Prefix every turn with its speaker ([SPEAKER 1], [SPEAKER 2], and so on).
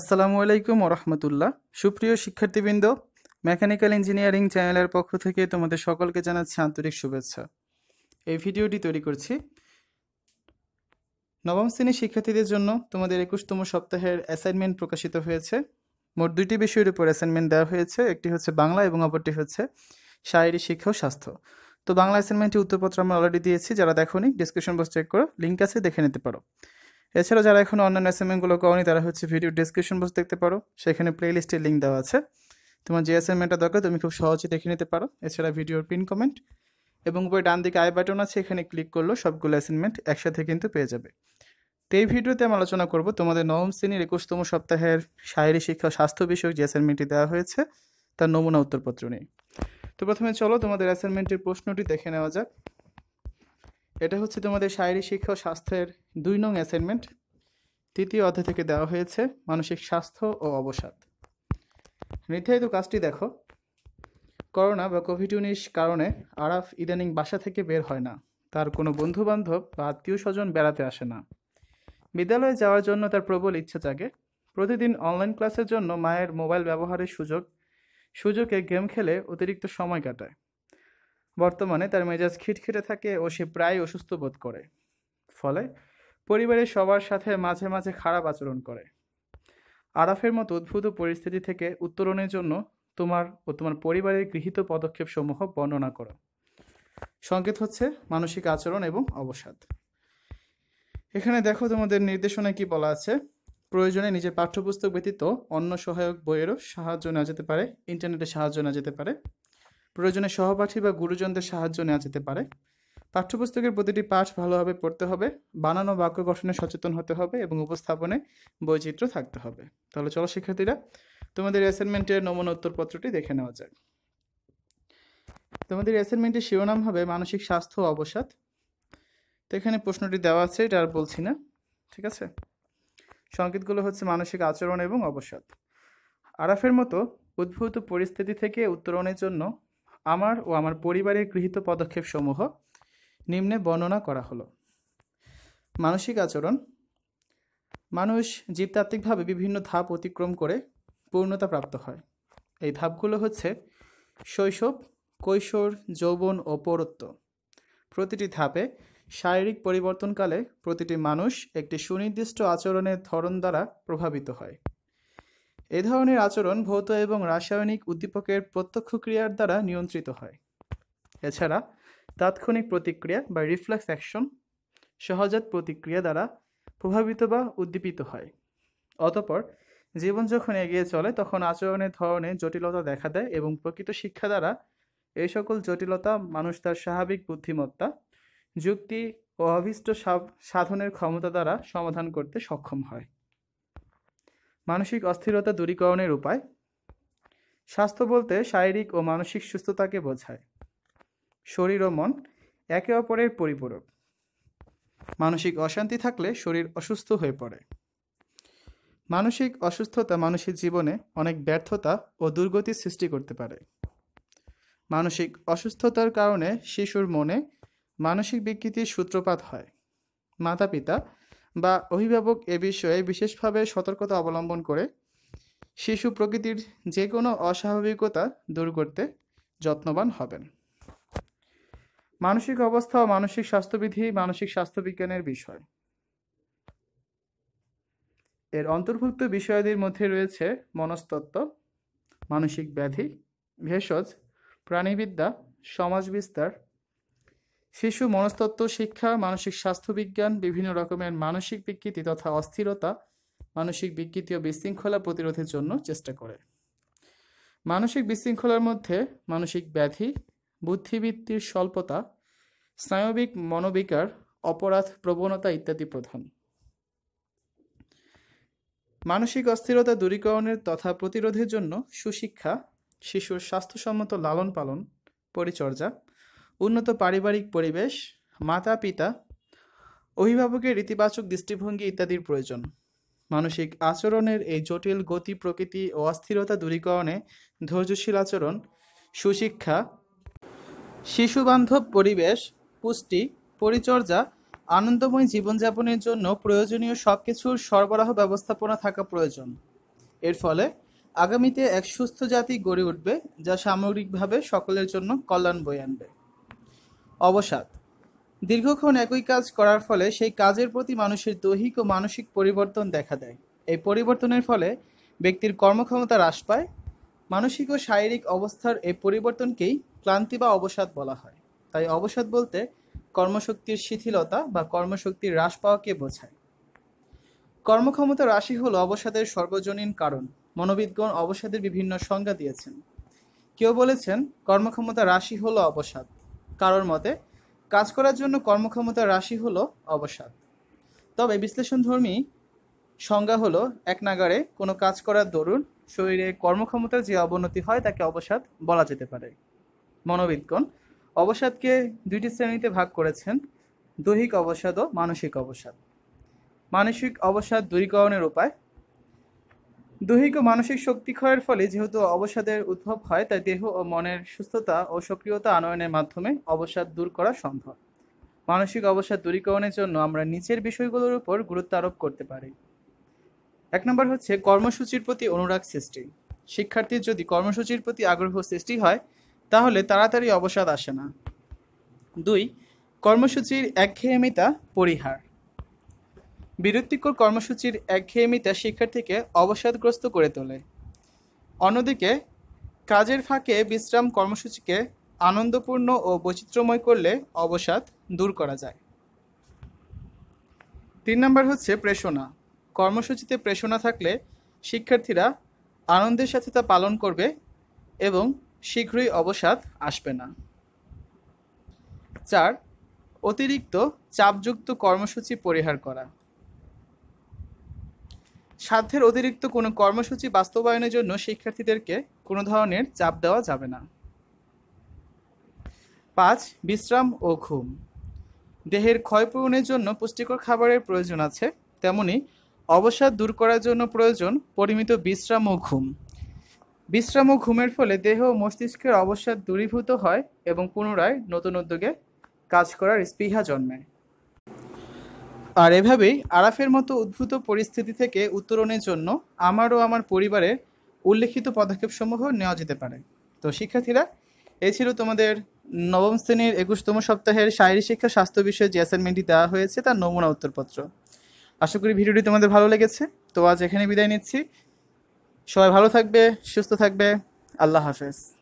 [SPEAKER 1] আসসালামু আলাইকুম ওরহমতুল্লাহ সুপ্রিয় শিক্ষার্থীবৃন্দ মেকানিক্যাল ইঞ্জিনিয়ারিং চ্যানেলের পক্ষ থেকে তোমাদের সকলকে জানাচ্ছি আন্তরিক শুভেচ্ছা এই ভিডিওটি তৈরি করছি নবম শ্রেণীর শিক্ষার্থীদের জন্য তোমাদের একুশতম সপ্তাহের অ্যাসাইনমেন্ট প্রকাশিত হয়েছে মোট দুইটি বিষয়ের উপর অ্যাসাইনমেন্ট দেওয়া হয়েছে একটি হচ্ছে বাংলা এবং অপরটি হচ্ছে শারীরিক শিক্ষা ও স্বাস্থ্য তো বাংলা অ্যাসাইনমেন্টটি উত্তরপত্র আমরা অলরেডি দিয়েছি যারা দেখো নি ডিসক্রিপশন বক্স চেক করো লিঙ্ক আছে দেখে নিতে পারো এছাড়া যারা এখন অন্যান্য অ্যাসাইনমেন্টগুলো করি তারা হচ্ছে ভিডিও ডিসক্রিপশন বক্স দেখতে পারো সেখানে প্লেলিস্টের লিঙ্ক দেওয়া আছে তোমার যে অ্যাসাইনমেন্টটা দরকার তুমি খুব সহজে দেখে নিতে পারো এছাড়া ভিডিওর পিন কমেন্ট এবং উপরে ডান দিকে আই বাটন আছে এখানে ক্লিক করলো সবগুলো অ্যাসাইনমেন্ট একসাথে কিন্তু পেয়ে যাবে তো এই ভিডিওতে আমি আলোচনা করব তোমাদের নবম শ্রেণীর একুশতম সপ্তাহের শারীরিক শিক্ষা স্বাস্থ্য বিষয়ক যে অ্যাসাইনমেন্টটি দেওয়া হয়েছে তার নমুনা উত্তরপত্র নিয়ে তো প্রথমে চলো তোমাদের অ্যাসাইনমেন্টের প্রশ্নটি দেখে নেওয়া যাক এটা হচ্ছে তোমাদের শারীরিক শিক্ষা ও স্বাস্থ্যের দুই নং অ্যাসাইনমেন্ট তৃতীয় অধ্যায় থেকে দেওয়া হয়েছে মানসিক স্বাস্থ্য ও অবসাদ নির্ধারিত কাজটি দেখো করোনা বা কোভিড উনিশ কারণে আরাফ ইদানিং বাসা থেকে বের হয় না তার কোনো বন্ধুবান্ধব বা আত্মীয় স্বজন বেড়াতে আসে না বিদ্যালয়ে যাওয়ার জন্য তার প্রবল ইচ্ছা জাগে প্রতিদিন অনলাইন ক্লাসের জন্য মায়ের মোবাইল ব্যবহারের সুযোগ সুযোগে গেম খেলে অতিরিক্ত সময় কাটায় বর্তমানে তার মেজাজ খিটখিটে থাকে ও সে প্রায় অসুস্থ বোধ করে ফলে পরিবারের সবার সাথে মাঝে মাঝে খারাপ আচরণ করে আরাফের মতো উদ্ভূত পরিস্থিতি থেকে উত্তরণের জন্য তোমার ও তোমার পরিবারের গৃহীত পদক্ষেপসমূহ বর্ণনা করো সংকেত হচ্ছে মানসিক আচরণ এবং অবসাদ এখানে দেখো তোমাদের নির্দেশনায় কি বলা আছে প্রয়োজনে নিজের পাঠ্যপুস্তক ব্যতীত অন্য সহায়ক বইয়েরও সাহায্য নেওয়া যেতে পারে ইন্টারনেটে সাহায্য নেওয়া যেতে পারে প্রয়োজনে সহপাঠী বা গুরুজনদের সাহায্য নেওয়া যেতে পারে পাঠ্যপুস্তকের প্রতিটি পাঠ ভালোভাবে পড়তে হবে বানানো বাক্য গঠনে সচেতন হতে হবে এবং উপস্থাপনে বৈচিত্র্য থাকতে হবে তাহলে চলো শিক্ষার্থীরা তোমাদের অ্যাসাইনমেন্টের নমুনা উত্তরপত্রটি দেখে নেওয়া যাক তোমাদের অ্যাসাইনমেন্টের শিরোনাম হবে মানসিক স্বাস্থ্য অবসাদ তো এখানে প্রশ্নটি দেওয়া আছে এটা আর বলছি না ঠিক আছে সংকেতগুলো হচ্ছে মানসিক আচরণ এবং অবসাদ আরাফের মতো উদ্ভূত পরিস্থিতি থেকে উত্তরণের জন্য আমার ও আমার পরিবারের গৃহীত পদক্ষেপসমূহ নিম্নে বর্ণনা করা হলো মানসিক আচরণ মানুষ জীবতাত্ত্বিকভাবে বিভিন্ন ধাপ অতিক্রম করে পূর্ণতা প্রাপ্ত হয় এই ধাপগুলো হচ্ছে শৈশব কৈশোর যৌবন ও পৌরত্ব প্রতিটি ধাপে শারীরিক পরিবর্তনকালে প্রতিটি মানুষ একটি সুনির্দিষ্ট আচরণের ধরন দ্বারা প্রভাবিত হয় এ ধরনের আচরণ ভৌত এবং রাসায়নিক উদ্দীপকের প্রত্যক্ষ ক্রিয়ার দ্বারা নিয়ন্ত্রিত হয় এছাড়া তাৎক্ষণিক প্রতিক্রিয়া বা রিফ্লেক্স অ্যাকশন সহজাত প্রতিক্রিয়া দ্বারা প্রভাবিত বা উদ্দীপিত হয় অতপর জীবন যখন এগিয়ে চলে তখন আচরণের ধরনে জটিলতা দেখা দেয় এবং প্রকৃত শিক্ষা দ্বারা এই সকল জটিলতা মানুষ তার স্বাভাবিক বুদ্ধিমত্তা যুক্তি ও অভিষ্ট সাধনের ক্ষমতা দ্বারা সমাধান করতে সক্ষম হয় মানসিক অস্থিরতা দূরীকরণের উপায় স্বাস্থ্য বলতে শারীরিক ও মানসিক সুস্থতাকে বোঝায় শরীর ও মন একে অপরের পরিপূরক মানসিক অশান্তি থাকলে শরীর অসুস্থ হয়ে পড়ে মানসিক অসুস্থতা মানুষের জীবনে অনেক ব্যর্থতা ও দুর্গতির সৃষ্টি করতে পারে মানসিক অসুস্থতার কারণে শিশুর মনে মানসিক বিকৃতির সূত্রপাত হয় মাতা পিতা বা অভিভাবক এ বিষয়ে বিশেষভাবে সতর্কতা অবলম্বন করে শিশু প্রকৃতির যে কোনো অস্বাভাবিকতা দূর করতে যত্নবান হবেন মানসিক অবস্থা ও মানসিক স্বাস্থ্যবিধি মানসিক স্বাস্থ্যবিজ্ঞানের বিষয় এর অন্তর্ভুক্ত বিষয়াদির মধ্যে রয়েছে মনস্তত্ত্ব মানসিক ব্যাধি ভেষজ প্রাণীবিদ্যা সমাজ বিস্তার শিশু মনস্তত্ত্ব শিক্ষা মানসিক স্বাস্থ্যবিজ্ঞান বিভিন্ন রকমের মানসিক বিকৃতি তথা অস্থিরতা মানসিক বিকৃতি ও বিশৃঙ্খলা প্রতিরোধের জন্য চেষ্টা করে মানসিক বিশৃঙ্খলার মধ্যে মানসিক ব্যাধি বুদ্ধিবৃত্তির স্বল্পতা স্নায়বিক মনোবিকার অপরাধ প্রবণতা ইত্যাদি প্রধান মানসিক অস্থিরতা দূরীকরণের তথা প্রতিরোধের জন্য সুশিক্ষা শিশুর স্বাস্থ্যসম্মত লালন পালন পরিচর্যা উন্নত পারিবারিক পরিবেশ মাতা পিতা অভিভাবকের ইতিবাচক দৃষ্টিভঙ্গি ইত্যাদির প্রয়োজন মানসিক আচরণের এই জটিল গতি প্রকৃতি ও অস্থিরতা দূরীকরণে ধৈর্যশীল আচরণ সুশিক্ষা শিশুবান্ধব পরিবেশ পুষ্টি পরিচর্যা আনন্দময় জীবনযাপনের জন্য প্রয়োজনীয় সব কিছুর সরবরাহ ব্যবস্থাপনা থাকা প্রয়োজন এর ফলে আগামীতে এক সুস্থ জাতি গড়ে উঠবে যা সামগ্রিকভাবে সকলের জন্য কল্যাণ বয়ে আনবে অবসাদ দীর্ঘক্ষণ একই কাজ করার ফলে সেই কাজের প্রতি মানুষের দৈহিক ও মানসিক পরিবর্তন দেখা দেয় এই পরিবর্তনের ফলে ব্যক্তির কর্মক্ষমতা হ্রাস পায় মানসিক ও শারীরিক অবস্থার এই পরিবর্তনকেই ক্লান্তি বা অবসাদ বলা হয় তাই অবসাদ বলতে কর্মশক্তির শিথিলতা বা কর্মশক্তির হ্রাস পাওয়াকে বোঝায় কর্মক্ষমতা রাশি হল অবসাদের সর্বজনীন কারণ মনোবিদগণ অবসাদের বিভিন্ন সংজ্ঞা দিয়েছেন কেউ বলেছেন কর্মক্ষমতা রাশি হল অবসাদ কারোর মতে কাজ করার জন্য কর্মক্ষমতার রাশি হলো অবসাদ তবে বিশ্লেষণধর্মী সংজ্ঞা হলো এক নাগারে কোনো কাজ করার দরুন শরীরে কর্মক্ষমতার যে অবনতি হয় তাকে অবসাদ বলা যেতে পারে মনোবিদগণ অবসাদকে দুইটি শ্রেণীতে ভাগ করেছেন দৈহিক অবসাদ ও মানসিক অবসাদ মানসিক অবসাদ দূরীকরণের উপায় দৈহিক ও মানসিক শক্তি ক্ষয়ের ফলে যেহেতু অবসাদের উদ্ভব হয় তাই দেহ ও মনের সুস্থতা ও সক্রিয়তা আনয়নের মাধ্যমে অবসাদ দূর করা সম্ভব মানসিক অবসাদ দূরীকরণের জন্য আমরা নিচের বিষয়গুলোর উপর গুরুত্ব আরোপ করতে পারি এক নম্বর হচ্ছে কর্মসূচির প্রতি অনুরাগ সৃষ্টি শিক্ষার্থীর যদি কর্মসূচির প্রতি আগ্রহ সৃষ্টি হয় তাহলে তাড়াতাড়ি অবসাদ আসে না দুই কর্মসূচির একঘেয়েমিতা পরিহার বিরক্তিকর কর্মসূচির একঘেয়েমিতা শিক্ষার্থীকে অবসাদগ্রস্ত করে তোলে অন্যদিকে কাজের ফাঁকে বিশ্রাম কর্মসূচিকে আনন্দপূর্ণ ও বৈচিত্র্যময় করলে অবসাদ দূর করা যায় তিন নম্বর হচ্ছে প্রেষণা কর্মসূচিতে প্রেষণা থাকলে শিক্ষার্থীরা আনন্দের সাথে তা পালন করবে এবং শীঘ্রই অবসাদ আসবে না চার অতিরিক্ত চাপযুক্ত কর্মসূচি পরিহার করা সাধ্যের অতিরিক্ত কোনো কর্মসূচি বাস্তবায়নের জন্য শিক্ষার্থীদেরকে কোনো ধরনের চাপ দেওয়া যাবে না পাঁচ বিশ্রাম ও ঘুম দেহের ক্ষয়পূরণের জন্য পুষ্টিকর খাবারের প্রয়োজন আছে তেমনি অবসাদ দূর করার জন্য প্রয়োজন পরিমিত বিশ্রাম ও ঘুম বিশ্রাম ও ঘুমের ফলে দেহ ও মস্তিষ্কের অবসাদ দূরীভূত হয় এবং পুনরায় নতুন উদ্যোগে কাজ করার স্পৃহা জন্মায় আর এভাবেই আরাফের মতো উদ্ভূত পরিস্থিতি থেকে উত্তরণের জন্য আমার ও আমার পরিবারের উল্লেখিত পদক্ষেপসমূহ নেওয়া যেতে পারে তো শিক্ষার্থীরা এ ছিল তোমাদের নবম শ্রেণীর একুশতম সপ্তাহের শারীরিক শিক্ষা স্বাস্থ্য বিষয়ে যে অ্যাসাইনমেন্টটি দেওয়া হয়েছে তার নমুনা উত্তরপত্র আশা করি ভিডিওটি তোমাদের ভালো লেগেছে তো আজ এখানে বিদায় নিচ্ছি সবাই ভালো থাকবে সুস্থ থাকবে আল্লাহ হাফেজ